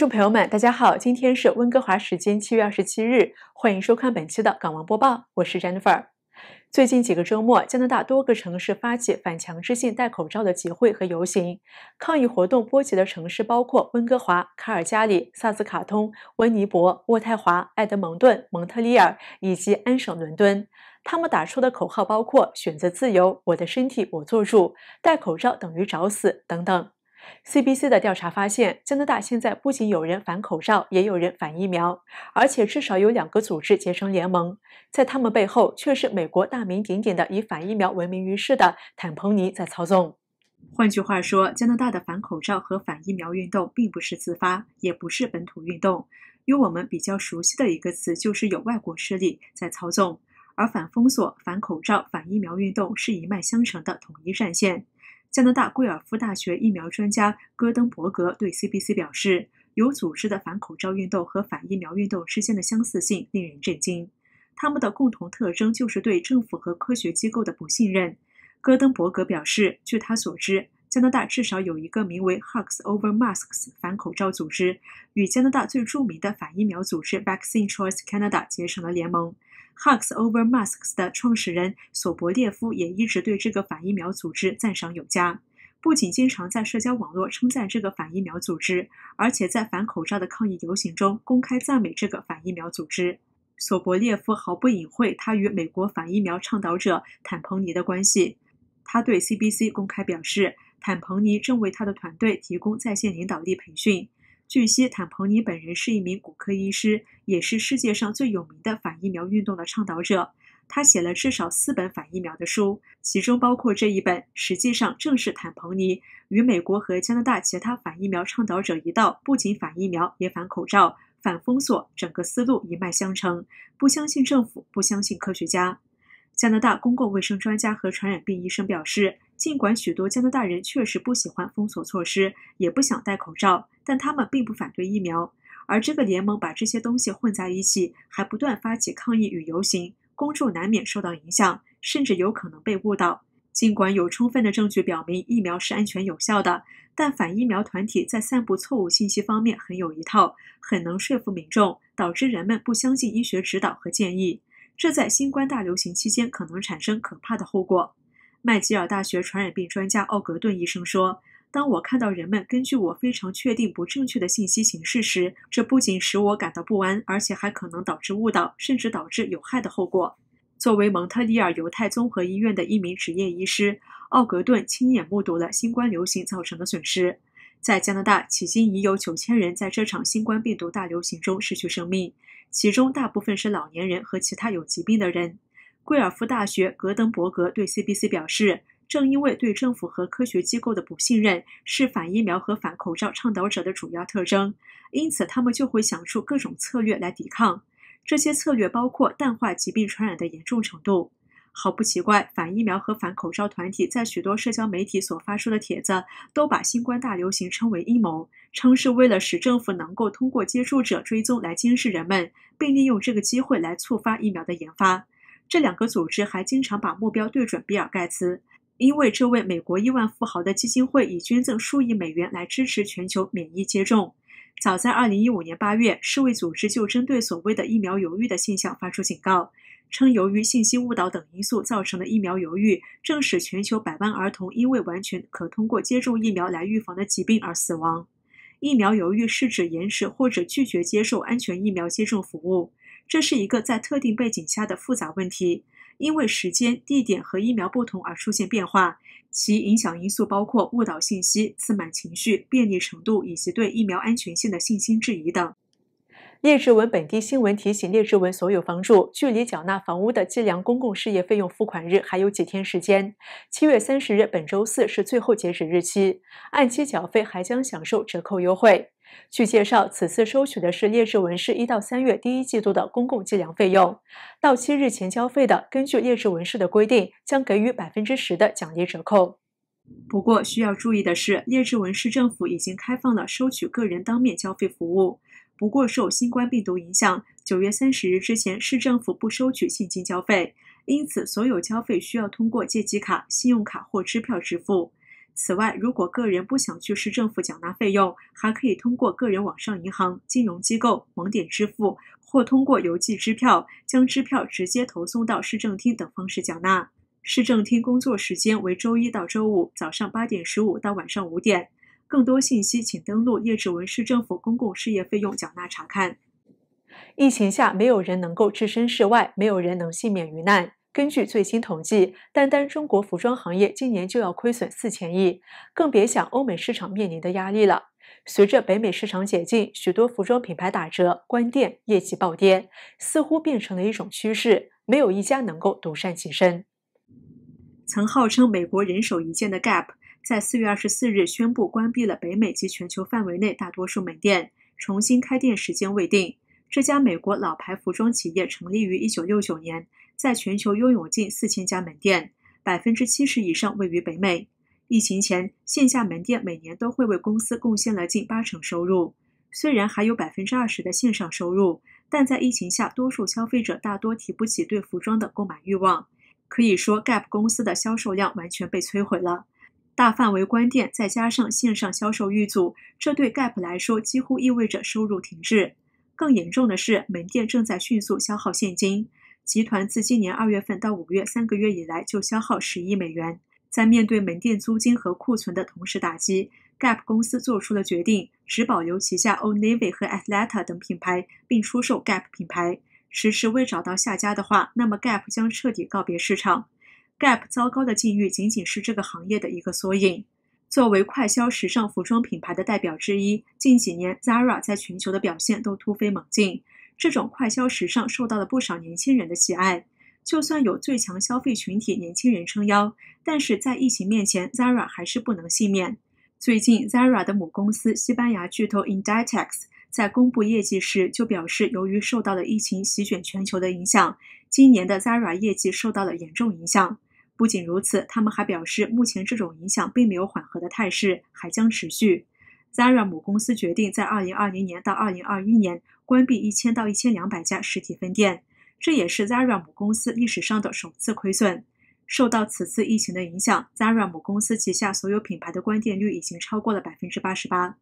众朋友们，大家好！今天是温哥华时间七月二十七日，欢迎收看本期的港王播报，我是 Jennifer。最近几个周末，加拿大多个城市发起反强制性戴口罩的集会和游行，抗议活动波及的城市包括温哥华、卡尔加里、萨斯卡通、温尼伯、渥太华、埃德蒙顿、蒙特利尔以及安省伦敦。他们打出的口号包括“选择自由，我的身体我做主”，“戴口罩等于找死”等等。CBC 的调查发现，加拿大现在不仅有人反口罩，也有人反疫苗，而且至少有两个组织结成联盟。在他们背后，却是美国大名鼎鼎的以反疫苗闻名于世的坦彭尼在操纵。换句话说，加拿大的反口罩和反疫苗运动并不是自发，也不是本土运动。用我们比较熟悉的一个词，就是有外国势力在操纵。而反封锁、反口罩、反疫苗运动是一脉相承的统一战线。加拿大贵尔夫大学疫苗专家戈登伯格对 CBC 表示：“有组织的反口罩运动和反疫苗运动之间的相似性令人震惊。他们的共同特征就是对政府和科学机构的不信任。”戈登伯格表示：“据他所知，加拿大至少有一个名为 Hugs Over Masks 反口罩组织，与加拿大最著名的反疫苗组织 Vaccine Choice Canada 结成了联盟。” h u c s Over Masks 的创始人索博列夫也一直对这个反疫苗组织赞赏有加，不仅经常在社交网络称赞这个反疫苗组织，而且在反口罩的抗议游行中公开赞美这个反疫苗组织。索博列夫毫不隐晦他与美国反疫苗倡导者坦彭尼的关系，他对 CBC 公开表示，坦彭尼正为他的团队提供在线领导力培训。据悉，坦彭尼本人是一名骨科医师，也是世界上最有名的反疫苗运动的倡导者。他写了至少四本反疫苗的书，其中包括这一本。实际上，正是坦彭尼与美国和加拿大其他反疫苗倡导者一道，不仅反疫苗，也反口罩、反封锁，整个思路一脉相承。不相信政府，不相信科学家。加拿大公共卫生专家和传染病医生表示，尽管许多加拿大人确实不喜欢封锁措施，也不想戴口罩。但他们并不反对疫苗，而这个联盟把这些东西混在一起，还不断发起抗议与游行，公众难免受到影响，甚至有可能被误导。尽管有充分的证据表明疫苗是安全有效的，但反疫苗团体在散布错误信息方面很有一套，很能说服民众，导致人们不相信医学指导和建议，这在新冠大流行期间可能产生可怕的后果。麦吉尔大学传染病专家奥格顿医生说。当我看到人们根据我非常确定不正确的信息行事时，这不仅使我感到不安，而且还可能导致误导，甚至导致有害的后果。作为蒙特利尔犹太综合医院的一名职业医师，奥格顿亲眼目睹了新冠流行造成的损失。在加拿大，迄今已有九千人在这场新冠病毒大流行中失去生命，其中大部分是老年人和其他有疾病的人。贵尔夫大学格登伯格对 CBC 表示。正因为对政府和科学机构的不信任是反疫苗和反口罩倡导者的主要特征，因此他们就会想出各种策略来抵抗。这些策略包括淡化疾病传染的严重程度。毫不奇怪，反疫苗和反口罩团体在许多社交媒体所发出的帖子都把新冠大流行称为阴谋，称是为了使政府能够通过接触者追踪来监视人们，并利用这个机会来促发疫苗的研发。这两个组织还经常把目标对准比尔·盖茨。因为这位美国亿万富豪的基金会已捐赠数亿美元来支持全球免疫接种。早在2015年8月，世卫组织就针对所谓的疫苗犹豫的现象发出警告，称由于信息误导等因素造成的疫苗犹豫，正使全球百万儿童因为完全可通过接种疫苗来预防的疾病而死亡。疫苗犹豫是指延迟或者拒绝接受安全疫苗接种服务，这是一个在特定背景下的复杂问题。因为时间、地点和疫苗不同而出现变化，其影响因素包括误导信息、刺满情绪、便利程度以及对疫苗安全性的信心质疑等。聂志文本地新闻提醒：聂志文所有房主，距离缴纳房屋的计量公共事业费用付款日还有几天时间？七月三十日，本周四是最后截止日期。按期缴费还将享受折扣优惠。据介绍，此次收取的是聂志文市一到三月第一季度的公共计量费用。到期日前交费的，根据聂志文市的规定，将给予百分之十的奖励折扣。不过需要注意的是，聂志文市政府已经开放了收取个人当面交费服务。不过，受新冠病毒影响，九月三十日之前，市政府不收取现金交费，因此所有交费需要通过借记卡、信用卡或支票支付。此外，如果个人不想去市政府缴纳费用，还可以通过个人网上银行、金融机构网点支付，或通过邮寄支票将支票直接投送到市政厅等方式缴纳。市政厅工作时间为周一到周五早上八点十五到晚上五点。更多信息请登录叶志文市政府公共事业费用缴纳查看。疫情下，没有人能够置身事外，没有人能幸免于难。根据最新统计，单单中国服装行业今年就要亏损四千亿，更别想欧美市场面临的压力了。随着北美市场解禁，许多服装品牌打折、关店，业绩暴跌，似乎变成了一种趋势，没有一家能够独善其身。曾号称美国人手一件的 Gap。在四月二十四日宣布关闭了北美及全球范围内大多数门店，重新开店时间未定。这家美国老牌服装企业成立于一九六九年，在全球拥有近四千家门店，百分之七十以上位于北美。疫情前，线下门店每年都会为公司贡献了近八成收入，虽然还有百分之二十的线上收入，但在疫情下，多数消费者大多提不起对服装的购买欲望。可以说，Gap 公司的销售量完全被摧毁了。大范围关店，再加上线上销售遇阻，这对 Gap 来说几乎意味着收入停滞。更严重的是，门店正在迅速消耗现金。集团自今年二月份到五月三个月以来就消耗十亿美元。在面对门店租金和库存的同时打击，Gap 公司做出了决定：只保留旗下 Old Navy 和 Athleta 等品牌，并出售 Gap 品牌。迟迟未找到下家的话，那么 Gap 将彻底告别市场。Gap 糟糕的境遇仅仅是这个行业的一个缩影。作为快消时尚服装品牌的代表之一，近几年 Zara 在全球的表现都突飞猛进。这种快消时尚受到了不少年轻人的喜爱。就算有最强消费群体年轻人撑腰，但是在疫情面前，Zara 还是不能幸免。最近，Zara 的母公司西班牙巨头 Inditex 在公布业绩时就表示，由于受到的疫情席卷全球的影响，今年的 Zara 业绩受到了严重影响。不仅如此，他们还表示，目前这种影响并没有缓和的态势，还将持续。Zara 母公司决定在2020年到2021年关闭1000到1200家实体分店，这也是 Zara 母公司历史上的首次亏损。受到此次疫情的影响，Zara 母公司旗下所有品牌的关店率已经超过了百分之八十八。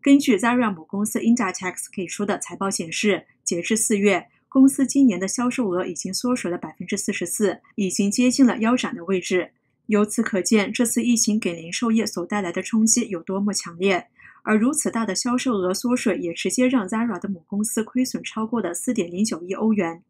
根据 Zara 母公司 Inditex 给出的财报显示，截至四月。公司今年的销售额已经缩水了百分之四十四，已经接近了腰斩的位置。由此可见，这次疫情给零售业所带来的冲击有多么强烈。而如此大的销售额缩水，也直接让 Zara 的母公司亏损超过了四点零九亿欧元。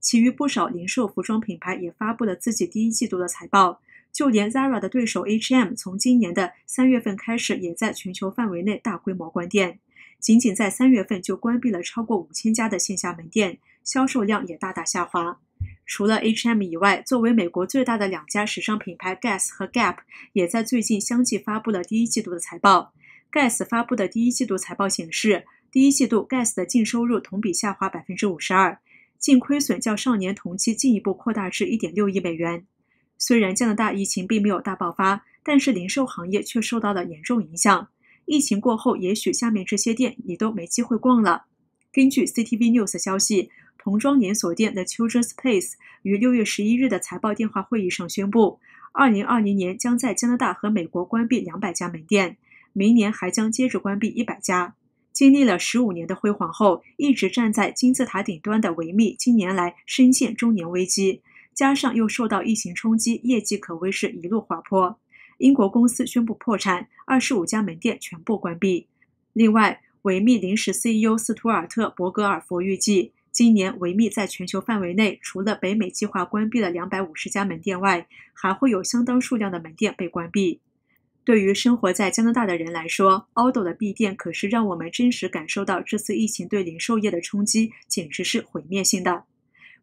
其余不少零售服装品牌也发布了自己第一季度的财报。就连 Zara 的对手 HM，从今年的三月份开始，也在全球范围内大规模关店，仅仅在三月份就关闭了超过五千家的线下门店。销售量也大大下滑。除了 H&M 以外，作为美国最大的两家时尚品牌，Guess 和 Gap 也在最近相继发布了第一季度的财报。Guess 发布的第一季度财报显示，第一季度 Guess 的净收入同比下滑百分之五十二，净亏损较上年同期进一步扩大至一点六亿美元。虽然加拿大疫情并没有大爆发，但是零售行业却受到了严重影响。疫情过后，也许下面这些店你都没机会逛了。根据 CTV News 消息。童装连锁店的 Children's Place 于六月十一日的财报电话会议上宣布，二零二零年将在加拿大和美国关闭两百家门店，明年还将接着关闭一百家。经历了十五年的辉煌后，一直站在金字塔顶端的维密近年来深陷中年危机，加上又受到疫情冲击，业绩可谓是一路滑坡。英国公司宣布破产，二十五家门店全部关闭。另外，维密临时 CEO 斯图尔特·伯格尔佛预计。今年维密在全球范围内，除了北美计划关闭了两百五十家门店外，还会有相当数量的门店被关闭。对于生活在加拿大的人来说，d o 的闭店可是让我们真实感受到这次疫情对零售业的冲击，简直是毁灭性的。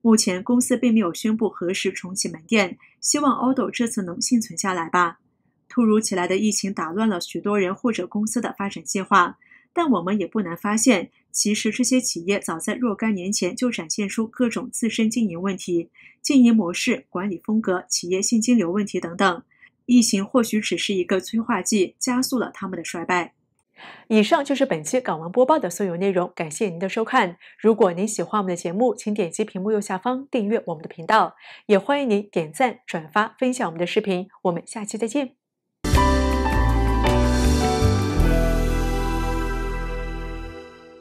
目前公司并没有宣布何时重启门店，希望 Odo 这次能幸存下来吧。突如其来的疫情打乱了许多人或者公司的发展计划，但我们也不难发现。其实这些企业早在若干年前就展现出各种自身经营问题、经营模式、管理风格、企业现金流问题等等。疫情或许只是一个催化剂，加速了他们的衰败。以上就是本期港湾播报的所有内容，感谢您的收看。如果您喜欢我们的节目，请点击屏幕右下方订阅我们的频道，也欢迎您点赞、转发、分享我们的视频。我们下期再见。